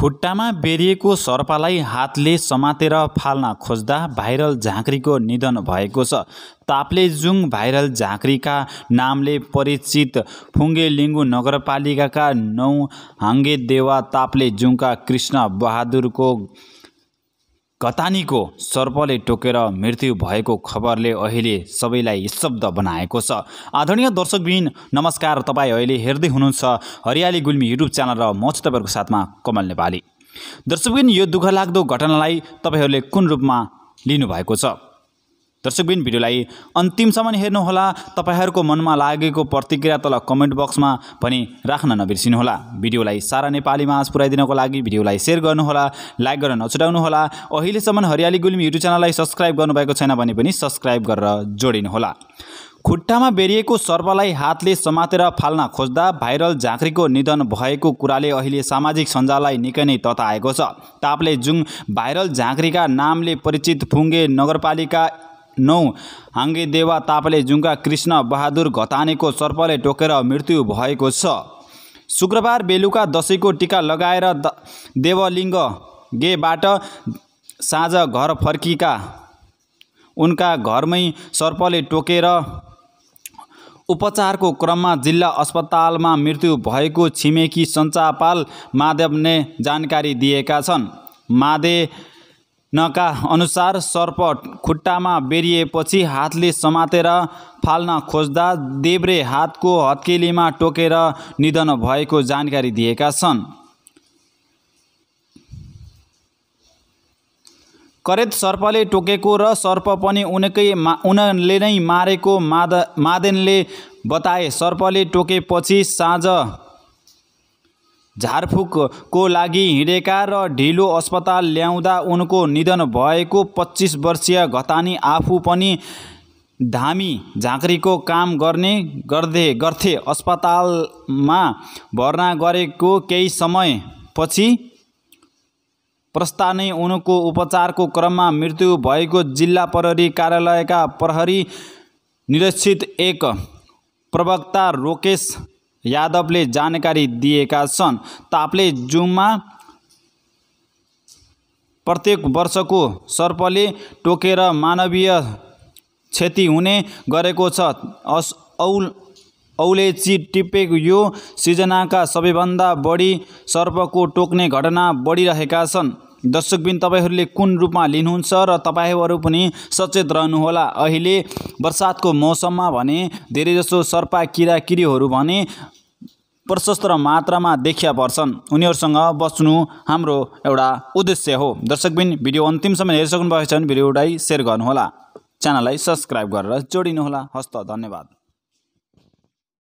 खुट्टामा बेरिएको सर्पालाई हातले समातेर फाल्न खोज्दा भाइरल झाँक्रीको निधन भएको छ ताप्लेजुङ भाइरल झाँक्रीका नामले परिचित फुङ्गेलिङ्गु नगरपालिकाका नौ देवा ताप्लेजुङका कृष्ण बहादुरको कतानीको सर्पले टोकेर मृत्यु भएको खबरले अहिले सबैलाई स्तब्ध बनाएको छ आदरणीय दर्शकबिन नमस्कार तपाईँ अहिले हेर्दै हुनुहुन्छ हरियाली गुल्मी युट्युब च्यानल र म चाहिँ तपाईँहरूको साथमा कमल नेपाली दर्शकबिन यो दुःखलाग्दो घटनालाई तपाईँहरूले कुन रूपमा लिनुभएको छ दर्शकबिन भिडियोलाई अन्तिमसम्म हेर्नुहोला तपाईँहरूको मनमा लागेको प्रतिक्रिया तल कमेन्ट बक्समा पनि राख्न नबिर्सिनुहोला भिडियोलाई सारा नेपालीमा आज पुऱ्याइदिनको लागि भिडियोलाई सेयर गर्नुहोला लाइक गर्न नछुटाउनुहोला अहिलेसम्म हरियाली गुल्मी युट्युब च्यानललाई सब्सक्राइब गर्नुभएको छैन भने पनि सब्सक्राइब गरेर जोडिनुहोला खुट्टामा बेरिएको सर्पलाई हातले समातेर फाल्न खोज्दा भाइरल झाँक्रीको निधन भएको कुराले अहिले सामाजिक सञ्जाललाई निकै नै तताएको छ तापले जुन भाइरल झाँक्रीका नामले परिचित फुङ्गे नगरपालिका नौ हाङ्गे देवा तापले जुङ्गा कृष्ण बहादुर घतानेको सर्पले टोकेर मृत्यु भएको छ शुक्रबार बेलुका दसैँको टिका लगाएर द देवलिङ्ग गेबाट साँझ घर फर्किका उनका घरमै सर्पले टोकेर उपचारको क्रममा जिल्ला अस्पतालमा मृत्यु भएको छिमेकी सञ्चापाल माधवले जानकारी दिएका छन् मादे नका अनुसार सर्प खुट्टामा बेरिएपछि हातले समातेर फाल्न खोज्दा देब्रे हातको हत्केलीमा टोकेर निधन भएको जानकारी दिएका छन् करेत सर्पले टोकेको र सर्प पनि उनकै मा उनले नै मारेको माद मादेनले बताए सर्पले टोकेपछि साँझ झारफुकको लागि हिँडेका र ढिलो अस्पताल ल्याउँदा उनको निधन भएको पच्चिस वर्षीय घतानी आफू पनि धामी झाँक्रीको काम गर्ने गर्दै गर्थे अस्पतालमा भर्ना गरेको केही समयपछि प्रस्थानै उनको उपचारको क्रममा मृत्यु भएको जिल्ला प्रहरी कार्यालयका प्रहरी निरीक्षित एक प्रवक्ता रोकेश यादवले जानकारी दिएका छन् तापले जुम्मा प्रत्येक वर्षको सर्पले टोकेर मानवीय क्षति हुने गरेको छ अस औल औलेची टिपेको यो सिजनाका सबैभन्दा बढी सर्पको टोक्ने घटना बढिरहेका छन् दर्शकबिन तपाईँहरूले कुन रूपमा लिनुहुन्छ र तपाईँहरू पनि सचेत रहनुहोला अहिले बर्सातको मौसममा भने धेरैजसो सर्पा किराकिरीहरू भने प्रशस्त मात्रामा देखिया पर्छन् उनीहरूसँग बस्नु हाम्रो एउटा उद्देश्य हो दर्शकबिन भिडियो अन्तिमसम्म हेरिसक्नुभएको छ भने भिडियोलाई सेयर गर्नुहोला च्यानललाई सब्सक्राइब गरेर जोडिनुहोला हस्त धन्यवाद